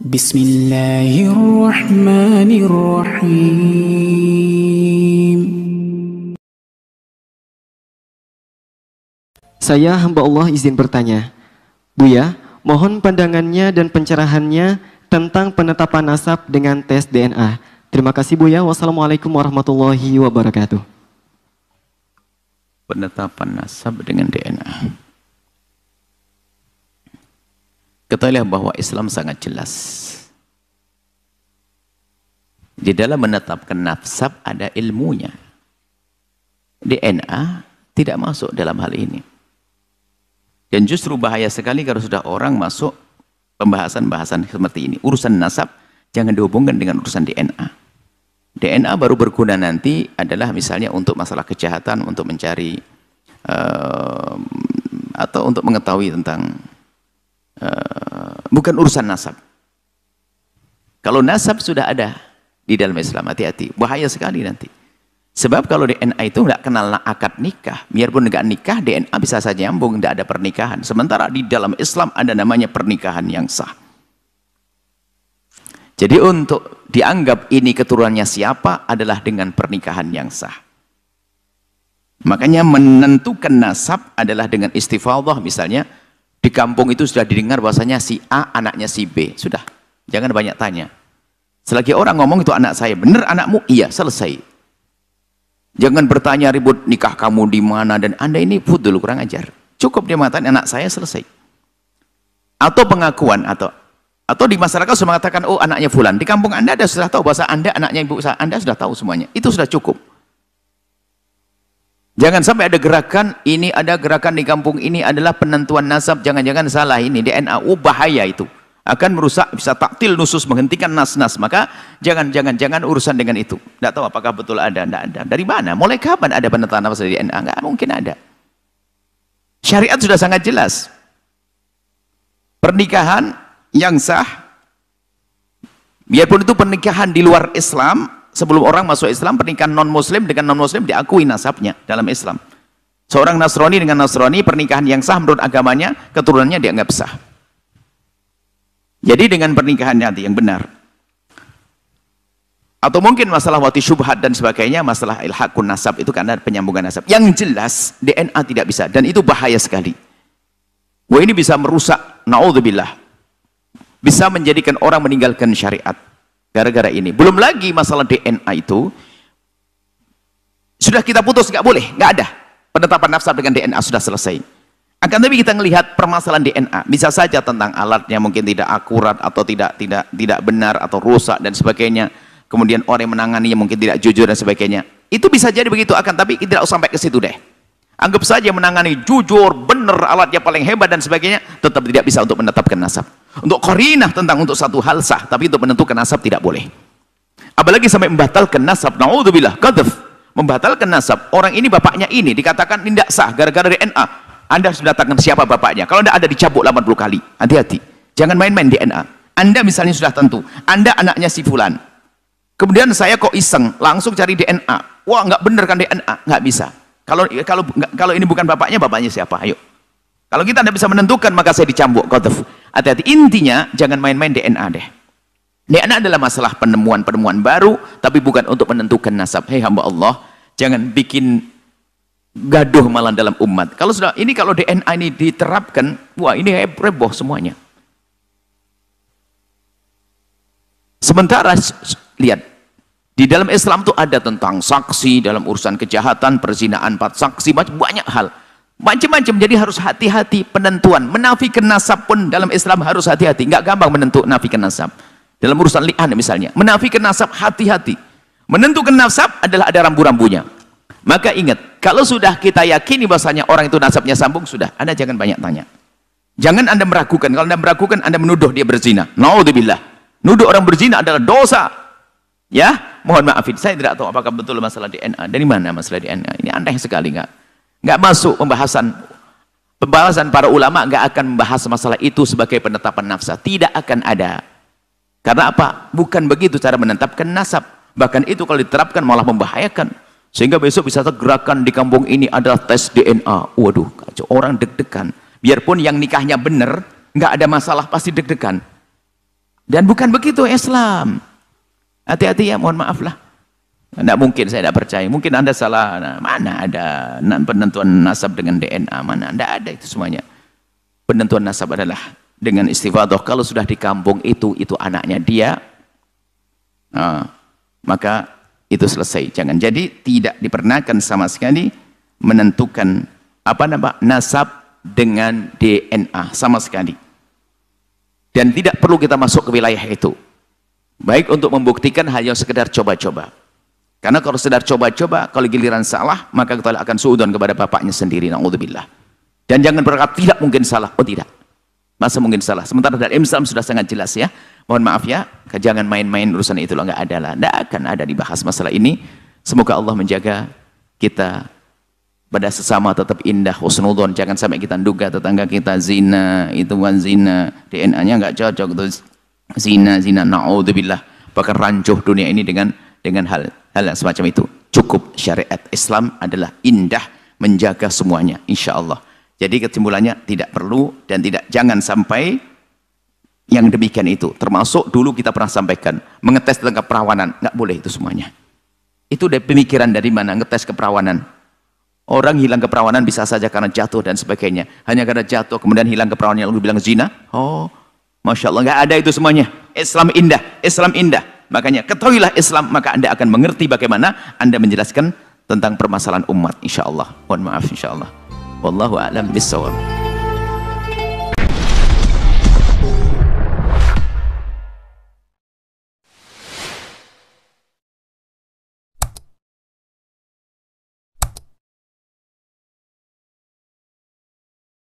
Bismillahirrahmanirrahim. Saya hamba Allah izin bertanya. Buya, mohon pandangannya dan pencerahannya tentang penetapan nasab dengan tes DNA. Terima kasih Buya. Wassalamualaikum warahmatullahi wabarakatuh. Penetapan nasab dengan DNA. Ketahuilah bahwa Islam sangat jelas. Di dalam menetapkan nafsab ada ilmunya. DNA tidak masuk dalam hal ini. Dan justru bahaya sekali kalau sudah orang masuk pembahasan pembahasan seperti ini. Urusan nasab jangan dihubungkan dengan urusan DNA. DNA baru berguna nanti adalah misalnya untuk masalah kejahatan, untuk mencari uh, atau untuk mengetahui tentang bukan urusan nasab. Kalau nasab sudah ada di dalam Islam, hati-hati. Bahaya sekali nanti. Sebab kalau DNA itu nggak kenal akad nikah, biarpun nggak nikah DNA bisa saja nyambung, nggak ada pernikahan. Sementara di dalam Islam ada namanya pernikahan yang sah. Jadi untuk dianggap ini keturunannya siapa adalah dengan pernikahan yang sah. Makanya menentukan nasab adalah dengan istifadah misalnya di kampung itu sudah didengar bahasanya si A anaknya si B. Sudah. Jangan banyak tanya. Selagi orang ngomong itu anak saya. bener anakmu? Iya, selesai. Jangan bertanya ribut nikah kamu di mana dan Anda ini fudul kurang ajar. Cukup dia mengatakan anak saya selesai. Atau pengakuan atau atau di masyarakat sudah mengatakan oh anaknya fulan. Di kampung Anda sudah tahu bahasa Anda anaknya ibu saya. Anda sudah tahu semuanya. Itu sudah cukup. Jangan sampai ada gerakan, ini ada gerakan di kampung ini adalah penentuan nasab, jangan-jangan salah ini, DNA, oh, bahaya itu. Akan merusak, bisa taktil nusus, menghentikan nas-nas. Maka jangan-jangan jangan urusan dengan itu. Tidak tahu apakah betul ada, tidak ada. Dari mana? Mulai kapan ada penentuan nasab di DNA? Enggak mungkin ada. Syariat sudah sangat jelas. Pernikahan yang sah, biarpun itu pernikahan di luar Islam, sebelum orang masuk Islam pernikahan non muslim dengan non muslim diakui nasabnya dalam Islam seorang Nasrani dengan Nasrani pernikahan yang sah menurut agamanya keturunannya dianggap sah jadi dengan pernikahan nanti yang benar atau mungkin masalah wati syubhat dan sebagainya masalah ilhakun nasab itu karena penyambungan nasab yang jelas DNA tidak bisa dan itu bahaya sekali wah ini bisa merusak naudzubillah bisa menjadikan orang meninggalkan syariat gara-gara ini belum lagi masalah DNA itu sudah kita putus nggak boleh nggak ada penetapan nafsa dengan DNA sudah selesai akan tapi kita melihat permasalahan DNA bisa saja tentang alatnya mungkin tidak akurat atau tidak tidak tidak benar atau rusak dan sebagainya kemudian orang yang menangani yang mungkin tidak jujur dan sebagainya itu bisa jadi begitu akan tapi kita tidak usah sampai ke situ deh anggap saja menangani jujur benar alatnya paling hebat dan sebagainya tetap tidak bisa untuk menetapkan nasab untuk korinah tentang untuk satu hal sah, tapi untuk menentukan nasab tidak boleh. Apalagi sampai membatalkan nasab, na'udzubillah, qadhaf. Membatalkan nasab, orang ini bapaknya ini, dikatakan tidak sah, gara-gara DNA. Anda harus datangkan siapa bapaknya. Kalau Anda ada dicabuk 80 kali, hati-hati. Jangan main-main DNA. Anda misalnya sudah tentu, Anda anaknya si Fulan. Kemudian saya kok iseng, langsung cari DNA. Wah, nggak bener kan DNA? Nggak bisa. Kalau kalau kalau ini bukan bapaknya, bapaknya siapa? Ayo. Kalau kita tidak bisa menentukan, maka saya dicambuk. Qadhaf Hati-hati. Intinya jangan main-main DNA deh. DNA adalah masalah penemuan-penemuan baru, tapi bukan untuk menentukan nasab. Hei hamba Allah, jangan bikin gaduh malah dalam umat. Kalau sudah ini kalau DNA ini diterapkan, wah ini heboh semuanya. Sementara lihat di dalam Islam itu ada tentang saksi dalam urusan kejahatan, perzinaan, empat saksi, banyak hal. Macam-macam, jadi harus hati-hati penentuan. Menafikan nasab pun dalam Islam harus hati-hati. Nggak gampang nafi nafikan nasab. Dalam urusan li'an misalnya. Menafikan nasab, hati-hati. Menentukan nasab adalah ada rambu-rambunya. Maka ingat, kalau sudah kita yakini bahasanya orang itu nasabnya sambung, sudah. Anda jangan banyak tanya. Jangan Anda meragukan. Kalau Anda meragukan, Anda menuduh dia berzina. Naudzubillah. Nuduh orang berzina adalah dosa. Ya, mohon maafin. Saya tidak tahu apakah betul masalah DNA. Dari mana masalah DNA? Ini aneh sekali, nggak? Nggak masuk pembahasan pembahasan para ulama nggak akan membahas masalah itu sebagai penetapan nafsa. Tidak akan ada. Karena apa? Bukan begitu cara menetapkan nasab. Bahkan itu kalau diterapkan malah membahayakan. Sehingga besok bisa tergerakkan di kampung ini adalah tes DNA. Waduh, kacau. orang deg-degan. Biarpun yang nikahnya benar, nggak ada masalah pasti deg-degan. Dan bukan begitu Islam. Hati-hati ya, mohon maaf lah. Tidak mungkin saya tidak percaya. Mungkin Anda salah. Nah, mana ada penentuan nasab dengan DNA? Mana? Tidak ada itu semuanya. Penentuan nasab adalah dengan istifadah. Kalau sudah di kampung itu, itu anaknya dia. Nah, maka itu selesai. Jangan jadi tidak diperkenankan sama sekali menentukan apa nama nasab dengan DNA sama sekali. Dan tidak perlu kita masuk ke wilayah itu. Baik untuk membuktikan hanya sekedar coba-coba. Karena kalau saudara coba-coba, kalau giliran salah, maka kita akan suudon kepada bapaknya sendiri. Na'udzubillah. Dan jangan berkata, tidak mungkin salah. Oh tidak. Masa mungkin salah. Sementara dari Islam sudah sangat jelas ya. Mohon maaf ya, jangan main-main urusan itu loh. Nggak ada lah. Nggak akan ada dibahas masalah ini. Semoga Allah menjaga kita pada sesama tetap indah husnudon jangan sampai kita duga tetangga kita zina itu bukan zina DNA-nya nggak cocok itu zina zina naudzubillah bahkan rancuh dunia ini dengan dengan hal hal yang semacam itu. Cukup syariat Islam adalah indah menjaga semuanya insya Allah. Jadi kesimpulannya tidak perlu dan tidak jangan sampai yang demikian itu. Termasuk dulu kita pernah sampaikan mengetes tentang keperawanan, nggak boleh itu semuanya. Itu dari pemikiran dari mana ngetes keperawanan. Orang hilang keperawanan bisa saja karena jatuh dan sebagainya. Hanya karena jatuh kemudian hilang keperawanan lalu bilang zina. Oh, masya Allah nggak ada itu semuanya. Islam indah, Islam indah. Makanya ketahuilah Islam maka Anda akan mengerti bagaimana Anda menjelaskan tentang permasalahan umat insyaallah. Mohon maaf insyaallah. Wallahu a'lam bissawab.